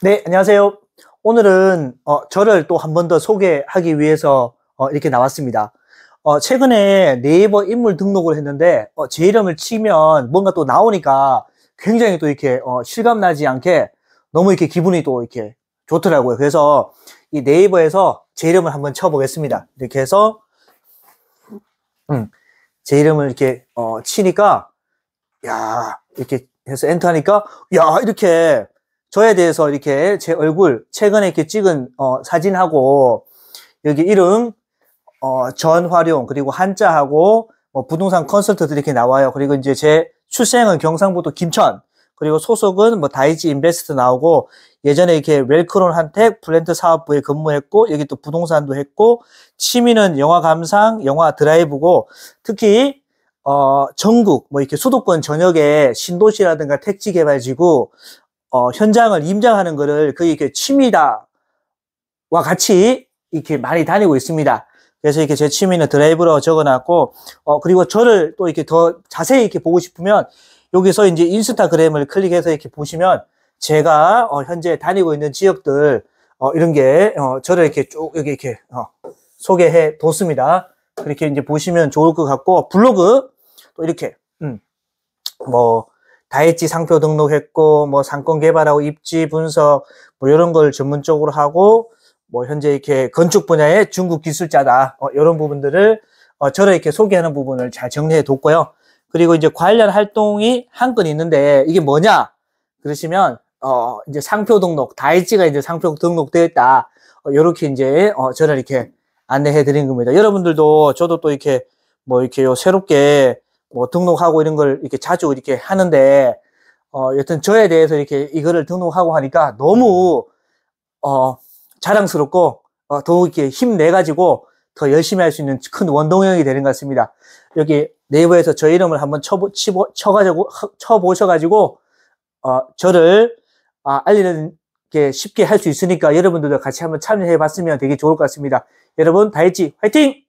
네, 안녕하세요. 오늘은 어, 저를 또 한 번 더 소개하기 위해서 어, 이렇게 나왔습니다. 어, 최근에 네이버 인물 등록을 했는데 어, 제 이름을 치면 뭔가 또 나오니까 굉장히 또 이렇게 어, 실감 나지 않게 너무 이렇게 기분이 또 이렇게 좋더라고요. 그래서 이 네이버에서 제 이름을 한번 쳐보겠습니다. 이렇게 해서 음, 제 이름을 이렇게 어, 치니까 야 이렇게 해서 엔터하니까 야 이렇게 저에 대해서 이렇게 제 얼굴 최근에 이렇게 찍은 어, 사진하고 여기 이름 어, 전활용 그리고 한자하고 뭐 부동산 컨설턴트 이렇게 나와요. 그리고 이제 제 출생은 경상북도 김천 그리고 소속은 뭐 다이지 인베스트 나오고 예전에 이렇게 웰크론 한택 블렌트 사업부에 근무했고 여기 또 부동산도 했고 취미는 영화 감상, 영화 드라이브고 특히 어, 전국, 뭐 이렇게 수도권 전역에 신도시라든가 택지 개발지구, 어, 현장을 임장하는 것을 거의 이렇게 취미다와 같이 이렇게 많이 다니고 있습니다. 그래서 이렇게 제 취미는 드라이브로 적어놨고, 어, 그리고 저를 또 이렇게 더 자세히 이렇게 보고 싶으면 여기서 이제 인스타그램을 클릭해서 이렇게 보시면 제가 어, 현재 다니고 있는 지역들 어, 이런 게 어, 저를 이렇게 쭉 여기 이렇게 어, 소개해 뒀습니다. 그렇게 이제 보시면 좋을 것 같고 블로그 또 이렇게 음, 뭐 다했지 상표 등록했고 뭐 상권 개발하고 입지 분석 뭐 이런 걸 전문적으로 하고 뭐 현재 이렇게 건축 분야의 중국 기술자다 어, 이런 부분들을 어, 저를 이렇게 소개하는 부분을 잘 정리해 뒀고요. 그리고 이제 관련 활동이 한 건 있는데 이게 뭐냐 그러시면 어 이제 상표 등록 다이지가 이제 상표 등록되어 있다 어, 이렇게 이제 어, 저를 이렇게 안내해 드린 겁니다. 여러분들도 저도 또 이렇게 뭐 이렇게 새롭게 뭐 등록하고 이런 걸 이렇게 자주 이렇게 하는데 어 여튼 저에 대해서 이렇게 이거를 등록하고 하니까 너무 어 자랑스럽고 어, 더욱 이렇게 힘내 가지고 더 열심히 할 수 있는 큰 원동력이 되는 것 같습니다. 여기 네이버에서 저 이름을 한번 쳐보, 치보, 쳐가지고, 쳐보셔가지고, 어, 저를, 아, 알리는 게 쉽게 할 수 있으니까 여러분들도 같이 한번 참여해 봤으면 되게 좋을 것 같습니다. 여러분, 다이치 화이팅!